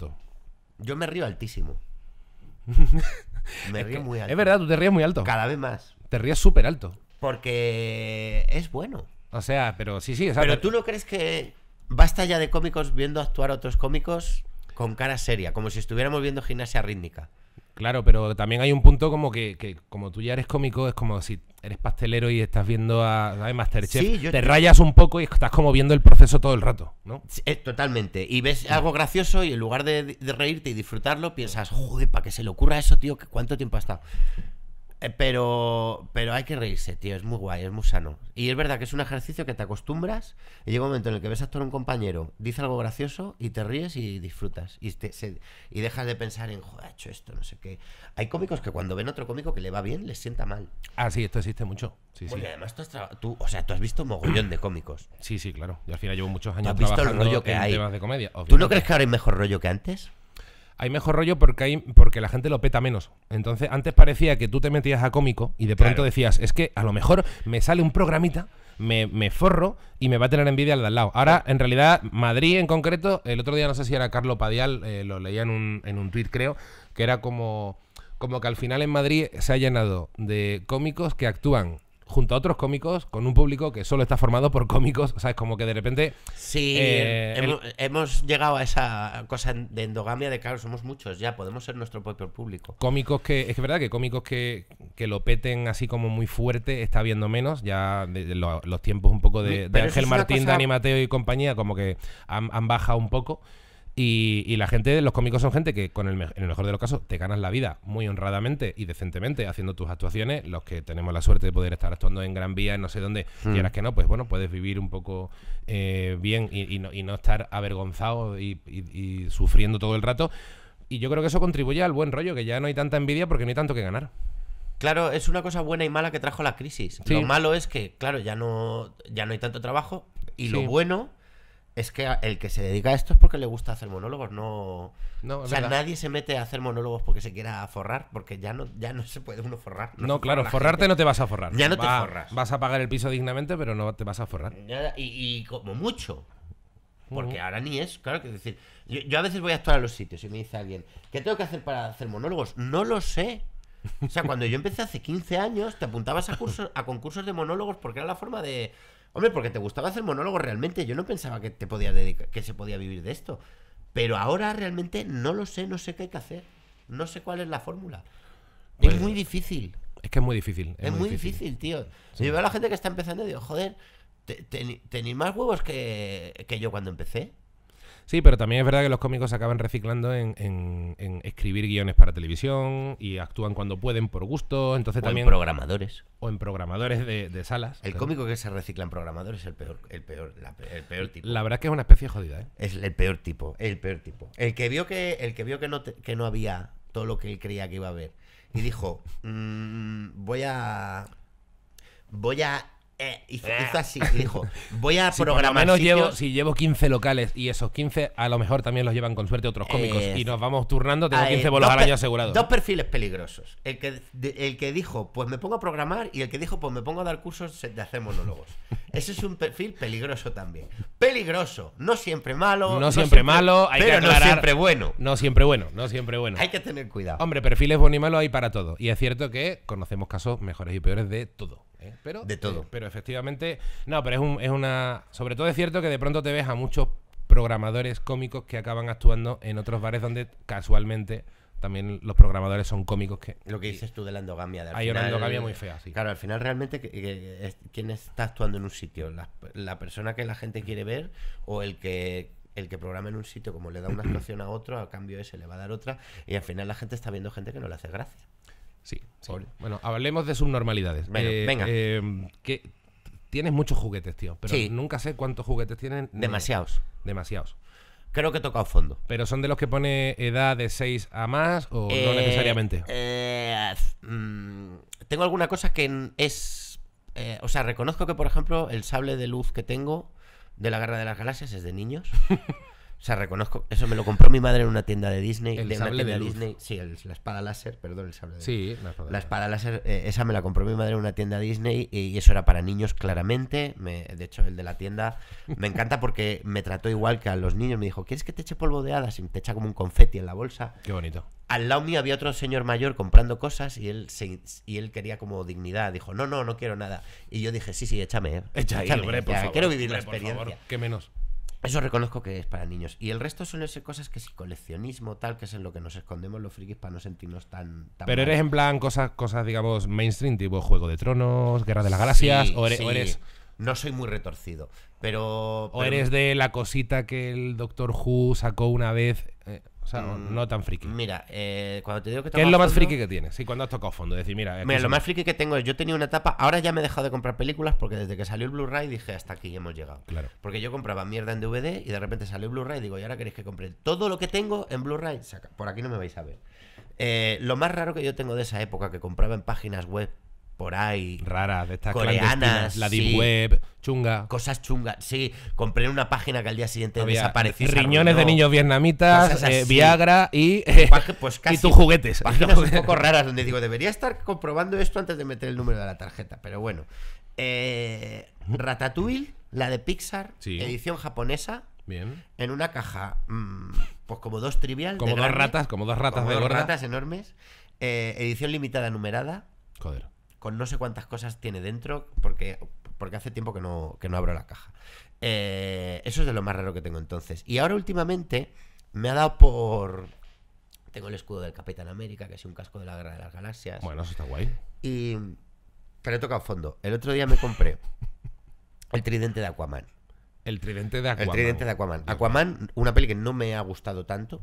Yo me río altísimo. Me muy alto. Es verdad, tú te ríes muy alto. Cada vez más. Te ríes súper alto. Porque es bueno. O sea, pero sí, sí. O pero tú no crees que basta ya de cómicos viendo actuar otros cómicos con cara seria, como si estuviéramos viendo gimnasia rítmica. Claro, pero también hay un punto como que, que, como tú ya eres cómico, es como si eres pastelero y estás viendo a Masterchef, te rayas un poco y estás como viendo el proceso todo el rato, ¿no? Eh, totalmente. Y ves mm. algo gracioso y en lugar de, reírte y disfrutarlo, piensas, joder, para que se le ocurra eso, tío, ¿cuánto tiempo ha estado? Eh, pero, pero hay que reírse, tío. Es muy guay, es muy sano. Y es verdad que es un ejercicio que te acostumbras y llega un momento en el que ves actuar a un compañero, dice algo gracioso y te ríes y disfrutas. Y, y dejas de pensar en, joder, ha hecho esto, no sé qué. Hay cómicos que cuando ven otro cómico que le va bien, les sienta mal. Ah, sí, esto existe mucho. Sí, sí. además tú, has o sea, tú has visto mogollón de cómicos. Sí, sí, claro. Yo al final llevo muchos años trabajando en temas de comedia. ¿Tú no crees que ahora hay mejor rollo que antes? hay mejor rollo porque, hay, porque la gente lo peta menos. Entonces, antes parecía que tú te metías a cómico y de pronto decías, es que a lo mejor me sale un programita. Me, forro y me va a tener envidia al de al lado. Ahora, en realidad, Madrid en concreto, el otro día no sé si era Carlo Padial, eh, lo leía en un, en un tuit creo, que era como, como que al final en Madrid se ha llenado de cómicos que actúan junto a otros cómicos, con un público que solo está formado por cómicos, ¿sabes? Como que de repente... Sí, eh, hemos, llegado a esa cosa de endogamia de, claro, somos muchos ya, podemos ser nuestro propio público. Cómicos que, es que es verdad que cómicos que, lo peten así como muy fuerte está viendo menos, ya de, los tiempos un poco de, mm, Ángel Martín, Dani Mateo y compañía, como que han bajado un poco. Y, la gente, los cómicos son gente que, con el, en el mejor de los casos, te ganas la vida muy honradamente y decentemente haciendo tus actuaciones. Los que tenemos la suerte de poder estar actuando en Gran Vía, en no sé dónde, y ahora mm. que no, pues bueno, puedes vivir un poco eh, bien y, no, estar avergonzado y sufriendo todo el rato. Y yo creo que eso contribuye al buen rollo, que ya no hay tanta envidia porque no hay tanto que ganar. Claro, es una cosa buena y mala que trajo la crisis. Lo malo es que, claro, ya no, ya no hay tanto trabajo y lo bueno es que el que se dedica a esto es porque le gusta hacer monólogos, no. o sea, nadie se mete a hacer monólogos porque se quiera forrar, porque ya no, ya no se puede uno forrar. No, claro, forrarte no te vas a forrar. Ya no te forras. Vas a pagar el piso dignamente, pero no te vas a forrar. Y, y como mucho. Porque ahora ni es, claro que es decir. Yo, a veces voy a actuar a los sitios y me dice alguien, ¿qué tengo que hacer para hacer monólogos? No lo sé. O sea, cuando yo empecé hace 15 años, te apuntabas a, cursos, a concursos de monólogos porque era la forma de Hombre, porque te gustaba hacer monólogos realmente. Yo no pensaba que te podía dedicar, que se podía vivir de esto. Pero ahora realmente no lo sé, no sé qué hay que hacer. No sé cuál es la fórmula. es pues muy difícil. Es que es muy difícil. Es, muy difícil, tío. Yo veo a la gente que está empezando y digo, joder, tenéis más huevos que yo cuando empecé. Sí, pero también es verdad que los cómicos acaban reciclando en, escribir guiones para televisión y actúan cuando pueden por gusto. Entonces también. En programadores. O en programadores de, salas. El cómico que se recicla en programadores es el peor, el peor, la, peor tipo. La verdad es que es una especie jodida, ¿eh? Es el peor tipo, el peor tipo. El que vio que, el que vio que no, que no había todo lo que él creía que iba a haber. Y dijo, mm, voy a. Voy a eh, y eh. hizo, así, dijo, voy a programar. llevo, si llevo 15 locales y esos 15 a lo mejor también los llevan con suerte otros cómicos y nos vamos turnando, tengo 15 bolos al año asegurados. Dos perfiles peligrosos. El que, el que dijo, pues me pongo a programar y el que dijo, pues me pongo a dar cursos de hacer monólogos. Ese es un perfil peligroso también. Peligroso, no siempre malo. No, siempre, malo, pero no siempre bueno. No siempre bueno, no siempre bueno. Hay que tener cuidado. Hombre, perfiles buenos y malos hay para todo. Y es cierto que conocemos casos mejores y peores de todo. ¿eh? Pero, de todo. Eh, pero efectivamente, no, pero es, un, es una... Sobre todo es cierto que de pronto te ves a muchos programadores cómicos que acaban actuando en otros bares donde casualmente también los programadores son cómicos que... Lo que dices tú de la endogamia. De hay una endogamia muy fea, sí. Claro, al final realmente quién está actuando en un sitio, la, persona que la gente quiere ver o el que el que programa en un sitio como le da una actuación a otro, a cambio ese le va a dar otra y al final la gente está viendo gente que no le hace gracia. Sí. Bueno, hablemos de subnormalidades. venga. Eh, em, que tienes muchos juguetes, tío. Pero nunca sé cuántos juguetes tienen. Demasiados. Demasiados. Creo que he tocado fondo. ¿Pero son de los que pone edad de 6 a más o no eh, necesariamente? Eh, mm, tengo alguna cosa que es. o sea, reconozco que, por ejemplo, el sable de luz que tengo de la Guerra de las Galaxias es de niños. O sea, reconozco, eso me lo compró mi madre en una tienda de Disney. El de la de Disney. Sí, la espada láser, perdón, el sable de Sí, la espada, láser. Eh, esa me la compró mi madre en una tienda de Disney y, eso era para niños claramente. de hecho, el de la tienda me encanta porque me trató igual que a los niños. Me dijo, ¿quieres que te eche polvo de hadas? Y te echa como un confeti en la bolsa. Qué bonito. Al lado mío había otro señor mayor comprando cosas y él, y él quería como dignidad. Dijo, no, no, no quiero nada. Y yo dije, sí, sí, échame. Eh, échame, Quiero vivir la experiencia. qué menos. Eso reconozco que es para niños. Y el resto suelen ser cosas que si coleccionismo, tal, que es en lo que nos escondemos los frikis para no sentirnos tan. tan Pero eres en plan cosas, cosas, digamos, mainstream, tipo Juego de Tronos, Guerra de las Galaxias, o, eres, No soy muy retorcido, pero, O eres de la cosita que el Doctor Who sacó una vez. Eh, o sea, mm, no tan friki. Mira, eh, cuando te digo que ¿Qué es lo más friki que tienes? Sí, cuando has tocado fondo. Decir, mira, mira lo más friki que tengo es, yo tenía una etapa, ahora ya me he dejado de comprar películas porque desde que salió el Blu-ray dije, hasta aquí hemos llegado. Claro. Porque yo compraba mierda en DVD y de repente salió el Blu-ray y digo, y ahora queréis que compre todo lo que tengo en Blu-ray. Por aquí no me vais a ver. Eh, lo más raro que yo tengo de esa época, que compraba en páginas web por ahí. Raras, de estas coreanas. La Deep Web, chunga. Cosas chungas. Sí, compré en una página que al día siguiente desapareció Riñones de niños vietnamitas, eh, Viagra y, pues eh, pues y tus juguetes. Páginas un poco raras donde digo, debería estar comprobando esto antes de meter el número de la tarjeta. Pero bueno. Eh, Ratatouille, la de Pixar, sí. edición japonesa. Bien. En una caja, mm, pues como dos trivial. Como dos ratas, como dos ratas dos ratas enormes. edición limitada numerada. Joder con no sé cuántas cosas tiene dentro, porque, porque hace tiempo que no, no abro la caja. Eh, eso es de lo más raro que tengo entonces. Y ahora últimamente me ha dado por... Tengo el escudo del Capitán América, que es un casco de la Guerra de las Galaxias. Bueno, eso está guay. Y... Pero he tocado fondo. El otro día me compré el tridente de Aquaman. El tridente de Aquaman. El tridente de Aquaman. Aquaman, una peli que no me ha gustado tanto.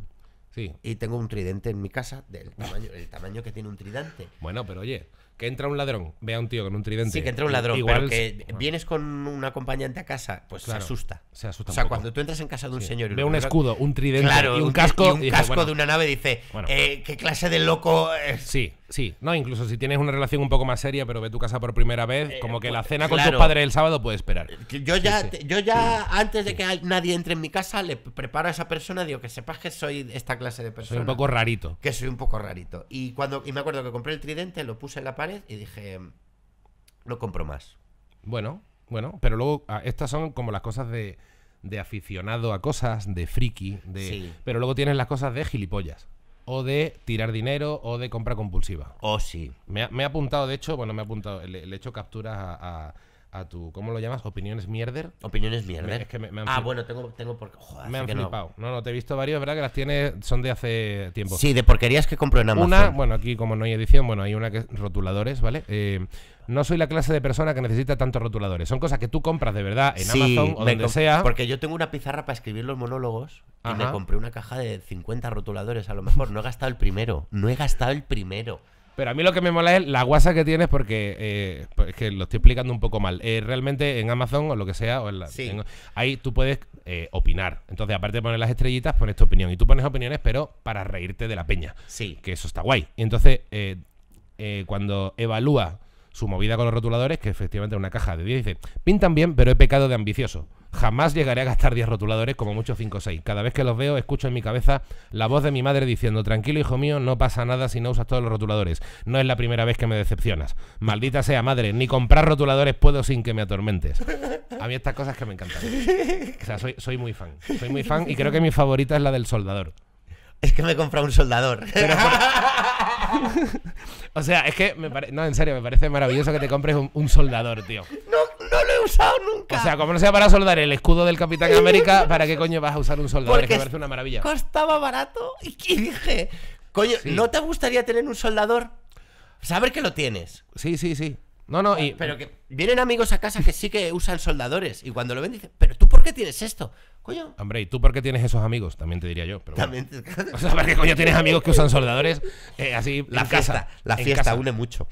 Sí. Y tengo un tridente en mi casa del tamaño, el tamaño que tiene un tridente. Bueno, pero oye, que entra un ladrón, ve a un tío con un tridente. Sí, que entra un ladrón, igual, que vienes con un acompañante a casa, pues se asusta. Se asusta. O sea, cuando tú entras en casa de un señor y ve un escudo, un tridente y un casco, un casco de una nave dice, eh, ¿qué clase de loco? Es? Sí, sí. No, incluso si tienes una relación un poco más seria, pero ve tu casa por primera vez, eh, como que la cena con tus padres el sábado puede esperar. Eh, yo ya, yo ya antes de que nadie entre en mi casa le preparo a esa persona, digo que sepas que soy esta clase de persona. Soy un poco rarito. Que soy un poco rarito. Y cuando y me acuerdo que compré el tridente, lo puse en la pared y dije, no compro más. Bueno, bueno, pero luego ah, estas son como las cosas de, de aficionado a cosas, de friki, de... Pero luego tienes las cosas de gilipollas. O de tirar dinero o de compra compulsiva. Oh, sí. Me ha, apuntado, de hecho, bueno, me ha apuntado, el hecho capturas a a tu, ¿cómo lo llamas? ¿Opiniones mierder? ¿Opiniones mierder? ah, bueno, tengo, tengo por... Joder, me han flipado. No. no. te he visto varios, ¿verdad? Que las tienes, son de hace tiempo. Sí, de porquerías que compro en Amazon. Una, bueno, aquí como no hay edición, bueno, hay una que es rotuladores, ¿vale? Eh, no soy la clase de persona que necesita tantos rotuladores. Son cosas que tú compras de verdad en Amazon o donde sea. Porque yo tengo una pizarra para escribir los monólogos y me compré una caja de 50 rotuladores a lo mejor. No he gastado el primero. No he gastado el primero. Pero a mí lo que me mola es la guasa que tienes porque eh, pues, es que lo estoy explicando un poco mal. Eh, realmente en Amazon o lo que sea, o ahí tú puedes eh, opinar. Entonces, aparte de poner las estrellitas, pones tu opinión. Y tú pones opiniones, pero para reírte de la peña. Sí. Que eso está guay. Y entonces, cuando evalúa su movida con los rotuladores, que efectivamente es una caja de 10, dice, pintan bien, pero he pecado de ambicioso. Jamás llegaré a gastar 10 rotuladores como mucho 5 o 6. Cada vez que los veo, escucho en mi cabeza la voz de mi madre diciendo, tranquilo hijo mío, no pasa nada si no usas todos los rotuladores. No es la primera vez que me decepcionas. Maldita sea madre, ni comprar rotuladores puedo sin que me atormentes. A mí estas cosas que me encantan. O sea, soy muy fan. Soy muy fan y creo que mi favorita es la del soldador. Es que me he comprado un soldador. o sea, es que No, en serio, me parece maravilloso que te compres un, soldador, tío. No, no lo he usado nunca. O sea, como no sea para soldar el escudo del Capitán América, ¿para qué coño vas a usar un soldador? es que me parece una maravilla. Costaba barato y dije, coño, ¿no te gustaría tener un soldador? Saber que lo tienes. Sí, sí, sí. No, no, y pero que vienen amigos a casa que sí que usan soldadores y cuando lo ven dicen, pero tú por qué tienes esto, coño. Hombre, ¿y tú por qué tienes esos amigos? También te diría yo. Pero También qué coño tienes amigos que usan soldadores eh, así la fiesta, casa? La fiesta une mucho.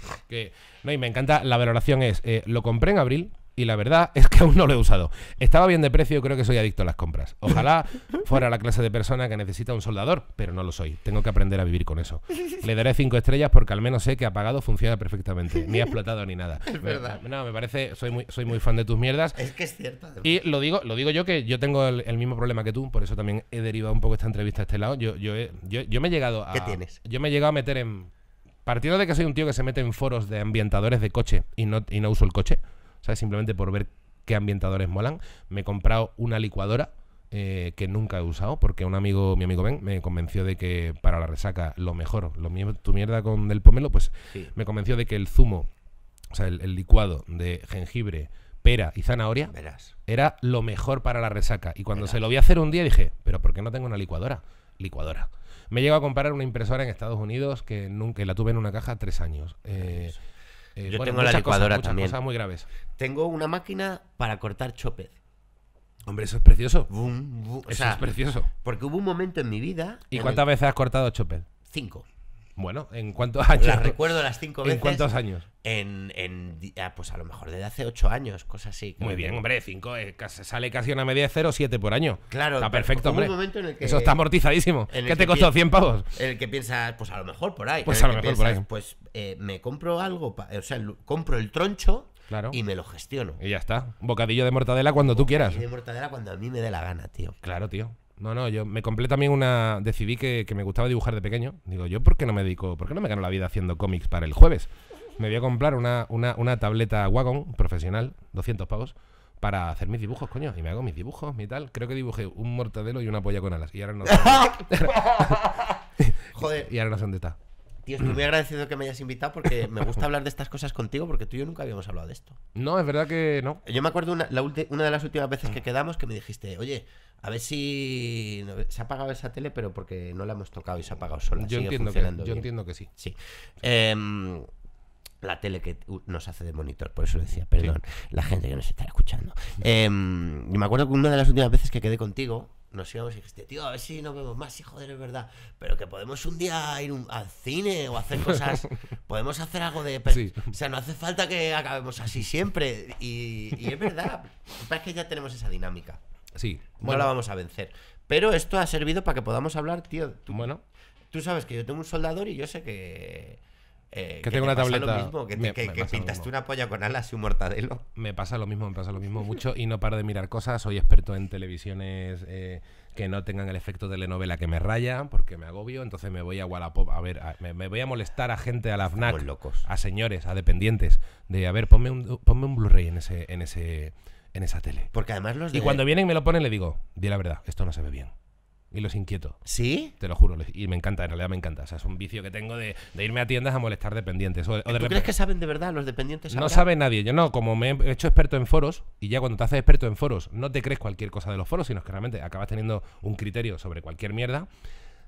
no, y me encanta, la valoración es, eh, lo compré en abril, y la verdad es que aún no lo he usado. Estaba bien de precio, creo que soy adicto a las compras. Ojalá fuera la clase de persona que necesita un soldador, pero no lo soy. Tengo que aprender a vivir con eso. Le daré cinco estrellas porque al menos sé que apagado funciona perfectamente. Ni ha explotado ni nada. Es verdad. no, me parece, soy muy, soy muy fan de tus mierdas. Es que es cierto. Y lo digo, lo digo yo que yo tengo el, mismo problema que tú, por eso también he derivado un poco esta entrevista a este lado. Yo, yo, me he llegado a. ¿Qué tienes? Yo me he llegado a meter en. Partiendo de que soy un tío que se mete en foros de ambientadores de coche y y no uso el coche. ¿sabes? Simplemente por ver qué ambientadores molan. Me he comprado una licuadora eh, que nunca he usado porque un amigo, mi amigo Ben, me convenció de que para la resaca lo mejor, lo tu mierda con el pomelo, pues me convenció de que el zumo, o sea, el, licuado de jengibre, pera y zanahoria Verás. era lo mejor para la resaca. Y cuando se lo vi hacer un día dije, pero ¿por qué no tengo una licuadora? Licuadora. Me llegado a comprar una impresora en Estados Unidos que nunca la tuve en una caja tres años. Eh, eh, Yo tengo la licuadora también. muy graves. Tengo una máquina para cortar chopez Hombre, eso es precioso. Eso es precioso. Porque hubo un momento en mi vida. ¿Y cuántas veces has cortado chopez? Cinco. Bueno, ¿en cuántos años? La recuerdo las cinco veces. ¿En cuántos años? En, ah, pues a lo mejor desde hace ocho años, cosas así. Muy bien, hombre, cinco, eh, sale casi una media de siete por año. Claro. Está perfecto, hombre. momento en el que, Eso está amortizadísimo. ¿Qué te costó? ¿100 pavos? el que piensas, pues a lo mejor por ahí. Pues a lo mejor por ahí. Pues eh, me compro algo, o sea, compro el troncho Claro. y me lo gestiono. Y ya está. Bocadillo de mortadela cuando tú quieras. Bocadillo de mortadela cuando a mí me dé la gana, tío. Claro, tío. No, no, yo me compré también una. Decidí que, me gustaba dibujar de pequeño. Digo, ¿yo por qué no me dedico, por qué no me gano la vida haciendo cómics para el jueves? Me voy a comprar una, una, una tableta Wagon profesional, 200 pavos, para hacer mis dibujos, coño. Y me hago mis dibujos, mi tal. Creo que dibujé un mortadelo y una polla con alas. Y ahora no. Joder. y ahora no sé dónde está. Tío, estoy muy agradecido que me hayas invitado porque me gusta hablar de estas cosas contigo porque tú y yo nunca habíamos hablado de esto. No, es verdad que no. Yo me acuerdo una, una de las últimas veces que quedamos que me dijiste, oye, a ver si se ha apagado esa tele, pero porque no la hemos tocado y se ha apagado sola. Yo, entiendo que, yo entiendo que sí. Sí. Em, la tele que uh, nos hace de monitor, por eso decía, perdón, la gente que nos está escuchando. Eh, yo me acuerdo que una de las últimas veces que quedé contigo, nos íbamos y dijiste, tío, a ver si nos vemos más, hijo joder, es verdad. Pero que podemos un día ir al cine o hacer cosas. podemos hacer algo de. O sea, no hace falta que acabemos así siempre. Y, es verdad. es que ya tenemos esa dinámica. Sí. no la vamos a vencer. Pero esto ha servido para que podamos hablar, tío. Tú, bueno. Tú sabes que yo tengo un soldador y yo sé que eh, que, tengo una tableta. Lo mismo, que, pintaste una polla con alas y un mortadelo. Me pasa lo mismo, me pasa lo mismo mucho y no paro de mirar cosas. Soy experto en televisiones eh, que no tengan el efecto telenovela que me raya, porque me agobio. Entonces me voy a Wallapop a ver, me, voy a molestar a gente a la FNAC, a señores, a dependientes, de a ver, ponme un, un Blu-ray en ese, en ese, en esa tele. Porque además los. Y cuando vienen y me lo ponen, le digo, di la verdad, esto no se ve bien y los inquieto. ¿Sí? Te lo juro. y me encanta, en realidad me encanta. O sea, es un vicio que tengo de, irme a tiendas a molestar dependientes. O, crees que saben de verdad los dependientes? No saben sabe nadie. Yo no, como me he hecho experto en foros, y ya cuando te haces experto en foros, no te crees cualquier cosa de los foros, sino que realmente acabas teniendo un criterio sobre cualquier mierda.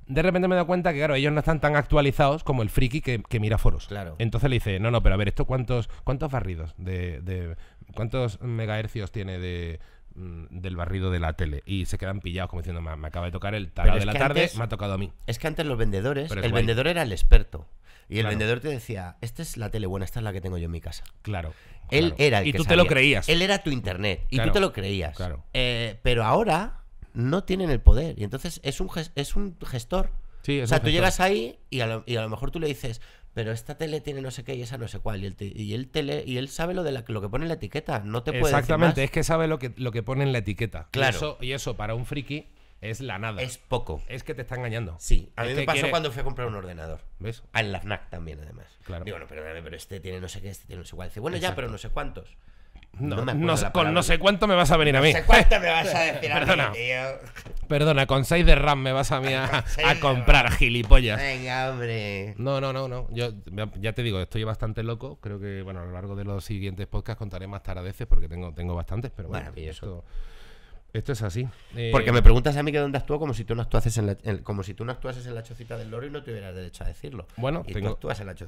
De repente me he dado cuenta que, claro, ellos no están tan actualizados como el friki que, mira foros. Claro. Entonces le dice, no, no, pero a ver, ¿esto cuántos, cuántos barridos de cuántos megahercios tiene de Mm, del barrido de la tele y se quedan pillados como diciendo me, acaba de tocar el tarde de la tarde me ha tocado a mí es que antes los vendedores el vendedor era el experto y el vendedor te decía esta es la tele buena esta es la que tengo yo en mi casa claro él era y tú te lo creías él era tu internet y tú te lo creías claro eh, pero ahora no tienen el poder y entonces es un es un gestor o sea, tú llegas ahí y y a, lo, mejor tú le dices, pero esta tele tiene no sé qué y esa no sé cuál. Y él, y tele, y él sabe lo, de la, lo que pone en la etiqueta, no te puede Exactamente, es que sabe lo que, lo que pone en la etiqueta. Claro. Y eso, para un friki es la nada. Es poco. Es que te está engañando. Sí, a mí me pasó cuando fui a comprar un ordenador. ¿Ves? Ah, en la FNAC también, además. Claro. Digo, no, pero este tiene no sé qué, este tiene no sé cuál. Dice, bueno, ya, pero no sé cuántos. No, no, con no sé cuánto me vas a venir a mí. No sé cuánto me vas a decir Perdona. a mí, tío. Perdona, con 6 de RAM me vas a mí a, comprar, gilipollas. Venga, hombre. No, no, no, no. Yo ya te digo, estoy bastante loco. Creo que, bueno, a lo largo de los siguientes podcasts contaré más taradeces porque tengo, tengo bastantes, pero bueno. y Esto, esto es así. Eh, Porque me preguntas a mí que dónde actúo como si tú no actuases en la, como si tú no actuases en la chocita del loro y no tuvieras derecho a decirlo. Bueno, tengo,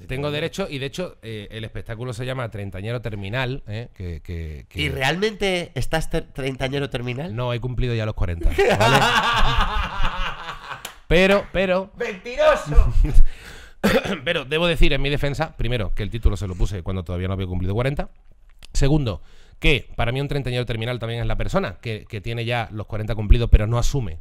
tengo derecho y de hecho eh, el espectáculo se llama Treintañero Terminal. ¿eh? que, que, ¿Y realmente estás treintañero terminal? No, he cumplido ya los 40. pero, pero... ¡Mentiroso! pero debo decir en mi defensa, primero, que el título se lo puse cuando todavía no había cumplido 40. Segundo, que para mí un treintañero terminal también es la persona que, tiene ya los 40 cumplidos, pero no asume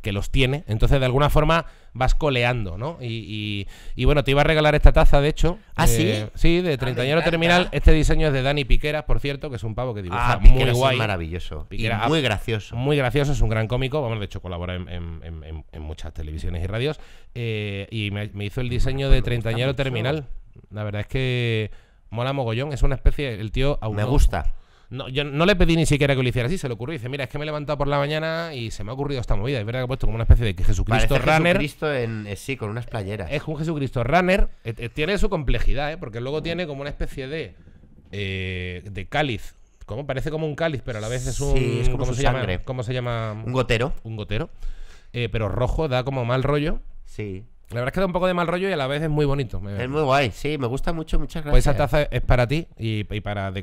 que los tiene. Entonces, de alguna forma, vas coleando, ¿no? Y, bueno, te iba a regalar esta taza, de hecho. ¿Ah, sí? Eh, sí, de ah, treintañero terminal. Este diseño es de Dani Piqueras, por cierto, que es un pavo que dibuja ah, muy guay. Es maravilloso. y muy gracioso. Muy gracioso, es un gran cómico. Vamos, de hecho, colabora en, muchas televisiones y radios. Eh, y me, hizo el diseño de treintañero terminal. La verdad es que mola mogollón. Es una especie. El tío. Auto, me gusta no, yo no le pedí ni siquiera que lo hiciera así, se le ocurrió. Dice, mira, es que me he levantado por la mañana y se me ha ocurrido esta movida. Es verdad que ha puesto como una especie de que Jesucristo runner. Jesucristo en, eh, sí, con unas playeras. Es un Jesucristo runner. Eh, eh, tiene su complejidad, ¿eh? Porque luego tiene como una especie de. de cáliz. Como, parece como un cáliz, pero a la vez es un. es como ¿cómo ¿Cómo se llama? Un gotero. Un gotero. pero rojo da como mal rollo. Sí. La verdad es que da un poco de mal rollo y a la vez es muy bonito. Es muy guay, sí, me gusta mucho, muchas gracias. Pues esa taza es para ti y, para De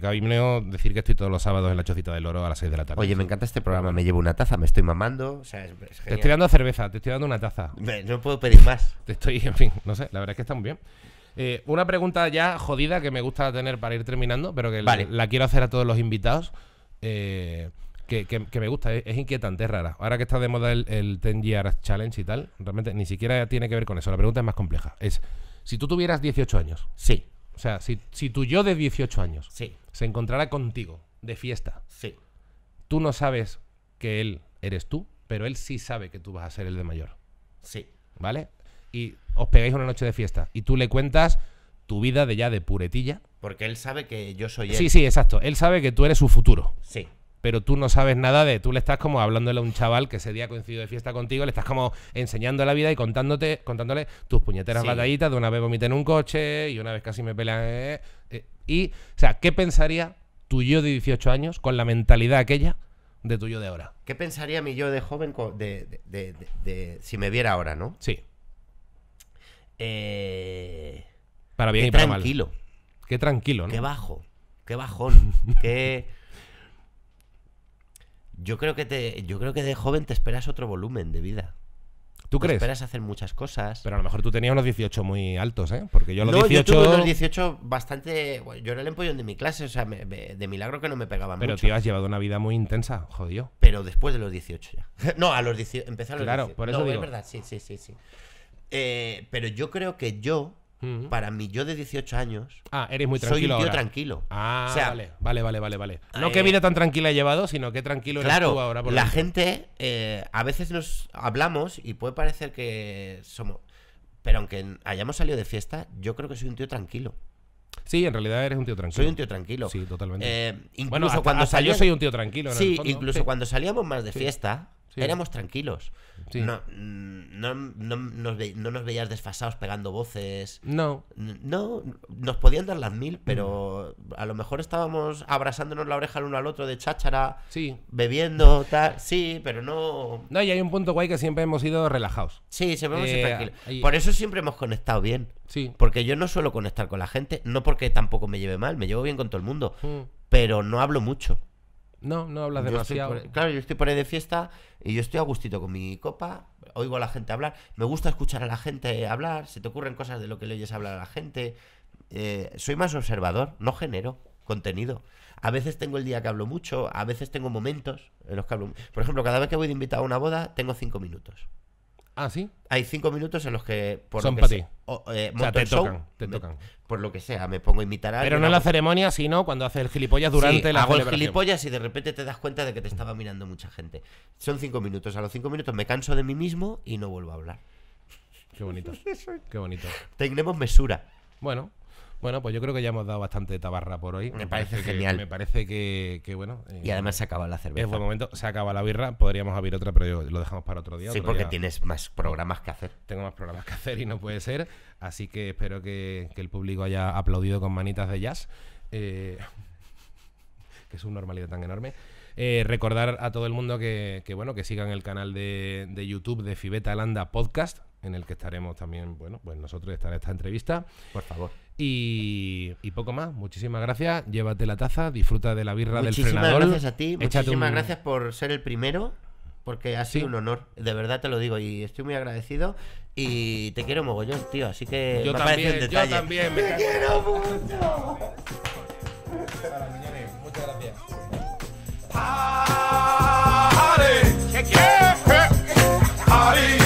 decir que estoy todos los sábados en la Chocita del Oro a las 6 de la tarde. Oye, me encanta este programa, me llevo una taza, me estoy mamando. te estoy dando cerveza, te estoy dando una taza. no puedo pedir más. Te estoy, en fin, no sé, la verdad es que está muy bien. Eh, una pregunta ya jodida que me gusta tener para ir terminando, pero que la, quiero hacer a todos los invitados. Eh, que, que, me gusta, es, inquietante, es rara. Ahora que está de moda el, el 10 Challenge y tal, realmente ni siquiera tiene que ver con eso. La pregunta es más compleja. Es, si tú tuvieras 18 años. Sí. O sea, si, si tu yo de 18 años se encontrara contigo de fiesta. Sí. Tú no sabes que él eres tú, pero él sí sabe que tú vas a ser el de mayor. Sí. ¿Vale? Y os pegáis una noche de fiesta y tú le cuentas tu vida de ya de puretilla. Porque él sabe que yo soy él. Sí, sí, exacto. Él sabe que tú eres su futuro. Sí pero tú no sabes nada de, tú le estás como hablándole a un chaval que ese día coincidió de fiesta contigo, le estás como enseñando la vida y contándote, contándole tus puñeteras batallitas de una vez vomité en un coche y una vez casi me pelean. Eh, eh, y, o sea, ¿qué pensaría tu yo de 18 años con la mentalidad aquella de tu yo de ahora? ¿Qué pensaría mi yo de joven de, si me viera ahora, no? Sí. Eh, para bien y para mal. Qué tranquilo. Qué tranquilo, ¿no? Qué bajo. Qué bajón. qué yo creo que te, yo creo que de joven te esperas otro volumen de vida. ¿Tú te crees? Esperas hacer muchas cosas. Pero a lo mejor tú tenías unos 18 muy altos, ¿eh? Porque yo a los no, 18. Yo tuve unos 18 bastante. yo era el empollón de mi clase, o sea, de milagro que no me pegaban Pero tío, has llevado una vida muy intensa, jodido. Pero después de los 18 ya. no, a los 18. Empecé a los claro, Por eso no, es verdad, sí, sí, sí. sí. Eh, pero yo creo que yo para mí, yo de 18 años. Ah, eres muy tranquilo. Soy un tío tranquilo. Ah, vale, vale, vale, vale. No eh, que qué vida tan tranquila he llevado, sino qué tranquilo eres ahora. la gente, eh, a veces nos hablamos y puede parecer que somos. Pero aunque hayamos salido de fiesta, yo creo que soy un tío tranquilo. Sí, en realidad eres un tío tranquilo. Soy un tío tranquilo. Sí, totalmente. Eh, incluso cuando yo soy un tío tranquilo. sí, incluso cuando salíamos más de fiesta, éramos tranquilos. No, nos veías desfasados pegando voces. No. No, nos podían dar las mil, pero a lo mejor estábamos abrazándonos la oreja el uno al otro de cháchara, sí. bebiendo, tal. Sí, pero no. No, y hay un punto guay que siempre hemos ido relajados. Sí, siempre hemos eh, tranquilos. Por eso siempre hemos conectado bien. Sí. Porque yo no suelo conectar con la gente, no porque tampoco me lleve mal, me llevo bien con todo el mundo, mm. pero no hablo mucho. No, no hablas demasiado. claro, yo estoy por ahí de fiesta y yo estoy a gustito con mi copa, oigo a la gente hablar, me gusta escuchar a la gente hablar, se te ocurren cosas de lo que leyes hablar a la gente. Eh, soy más observador, no genero contenido. A veces tengo el día que hablo mucho, a veces tengo momentos en los que hablo. Por ejemplo, cada vez que voy de invitado a una boda, tengo cinco minutos. Ah, sí. Hay cinco minutos en los que. Por Son lo que para ti. Eh, o, sea, te tocan, te tocan. Me, por lo que sea, me pongo a imitar a Pero no en la ceremonia, sino cuando hace el gilipollas durante la hago el gilipollas y de repente te das cuenta de que te estaba mirando mucha gente. Son cinco minutos. A los cinco minutos me canso de mí mismo y no vuelvo a hablar. Qué bonito. Qué bonito. Tenemos mesura. Bueno, bueno, pues yo creo que ya hemos dado bastante tabarra por hoy. Me, parece, genial. me parece que, bueno. Eh, y además se acaba la cerveza. En buen momento, se acaba la birra. Podríamos abrir otra, pero lo dejamos para otro día. Sí, porque tienes más programas que hacer. Tengo más programas que hacer y no puede ser. Así que espero que, el público haya aplaudido con manitas de jazz. Eh, que es una normalidad tan enorme. Eh, recordar a todo el mundo que, bueno que sigan el canal de, YouTube de Fibeta Landa Podcast, en el que estaremos también, bueno, pues nosotros en esta entrevista. Por favor. Y, poco más. Muchísimas gracias. Llévate la taza, disfruta de la birra del frenador. Muchísimas gracias a ti. Muchísimas gracias por ser el primero, porque ha sido un honor. De verdad te lo digo y estoy muy agradecido. Y te quiero mogollón, tío. Así que yo también, un Yo también me ¡Te quiero mucho! Muchas gracias.